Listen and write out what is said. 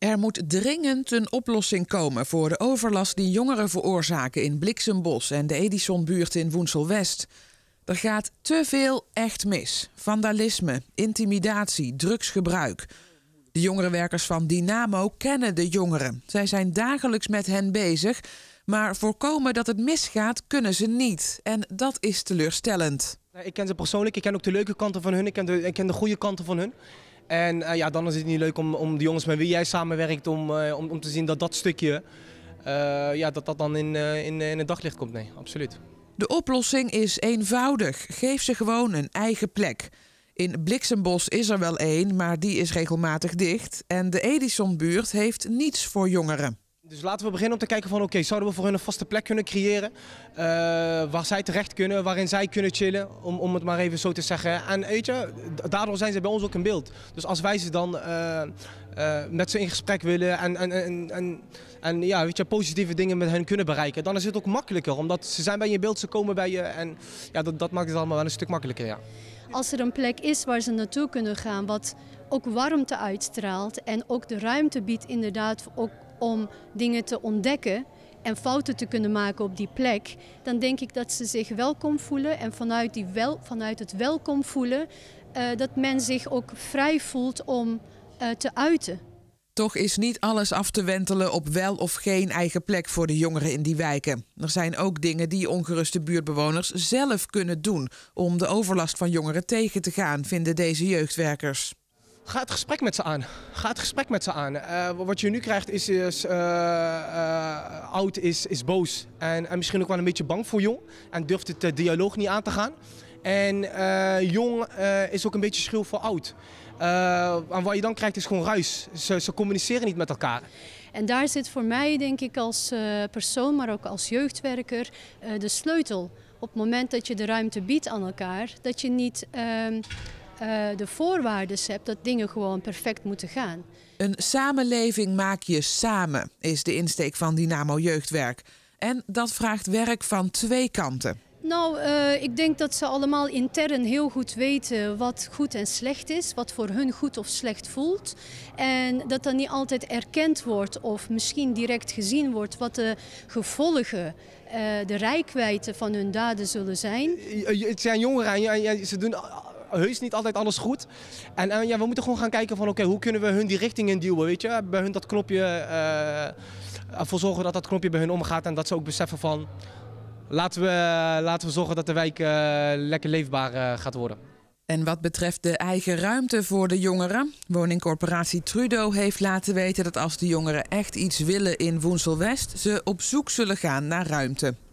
Er moet dringend een oplossing komen voor de overlast die jongeren veroorzaken in Bliksembos en de Edisonbuurt in Woenselwest. Er gaat te veel echt mis. Vandalisme, intimidatie, drugsgebruik. De jongerenwerkers van Dynamo kennen de jongeren. Zij zijn dagelijks met hen bezig, maar voorkomen dat het misgaat kunnen ze niet. En dat is teleurstellend. Ik ken ze persoonlijk, ik ken ook de leuke kanten van hun, ik ken de goede kanten van hun. En uh, ja, dan is het niet leuk om, om de jongens met wie jij samenwerkt, om, uh, om, om te zien dat dat stukje, uh, ja, dat dat dan in, in, in het daglicht komt. Nee, absoluut. De oplossing is eenvoudig. Geef ze gewoon een eigen plek. In Bliksembos is er wel één, maar die is regelmatig dicht. En de Edisonbuurt heeft niets voor jongeren. Dus laten we beginnen om te kijken van oké, zouden we voor hun een vaste plek kunnen creëren eh, waar zij terecht kunnen, waarin zij kunnen chillen, om, om het maar even zo te zeggen. En weet je, daardoor zijn ze bij ons ook in beeld. Dus als wij ze dan eh, eh, met ze in gesprek willen en, en, en, en, ja, weet je, positieve dingen met hen kunnen bereiken, dan is het ook makkelijker. Omdat ze zijn bij je beeld, ze komen bij je en ja, dat, dat maakt het allemaal wel een stuk makkelijker. Ja. Als er een plek is waar ze naartoe kunnen gaan, wat ook warmte uitstraalt en ook de ruimte biedt inderdaad ook om dingen te ontdekken en fouten te kunnen maken op die plek, dan denk ik dat ze zich welkom voelen en vanuit, die wel, vanuit het welkom voelen eh, dat men zich ook vrij voelt om eh, te uiten. Toch is niet alles af te wentelen op wel of geen eigen plek voor de jongeren in die wijken. Er zijn ook dingen die ongeruste buurtbewoners zelf kunnen doen om de overlast van jongeren tegen te gaan, vinden deze jeugdwerkers. Ga het gesprek met ze aan. Ga het gesprek met ze aan. Eh, wat je nu krijgt is, eh, eh, oud, is, is boos. En, en, misschien ook wel een beetje bang voor jong. En durft het dialoog niet aan te gaan. En jong is ook een beetje schuw voor oud. en wat je dan krijgt is gewoon ruis. Ze, ze communiceren niet met elkaar. En daar zit voor mij, denk ik, als persoon, maar ook als jeugdwerker, de sleutel. Op het moment dat je de ruimte biedt aan elkaar, dat je niet ehm, eh, de voorwaarden hebt dat dingen gewoon perfect moeten gaan. Een samenleving maak je samen, is de insteek van Dynamo Jeugdwerk. En dat vraagt werk van twee kanten. Nou, eh, ik denk dat ze allemaal intern heel goed weten wat goed en slecht is, wat voor hun goed of slecht voelt. En dat dan niet altijd erkend wordt of misschien direct gezien wordt wat de gevolgen, eh, de rijkwijde van hun daden zullen zijn. Het zijn jongeren en ze doen heus niet altijd alles goed. En, en ja, we moeten gewoon gaan kijken van oké, hoe kunnen we hun die richting induwen, weet je? Bij hun dat knopje, uh, ervoor zorgen dat dat knopje bij hun omgaat en dat ze ook beseffen van... Laten we, laten we zorgen dat de wijk eh, lekker leefbaar eh, gaat worden. En wat betreft de eigen ruimte voor de jongeren, woningcorporatie Trudo heeft laten weten dat als de jongeren echt iets willen in Woenselwest, ze op zoek zullen gaan naar ruimte.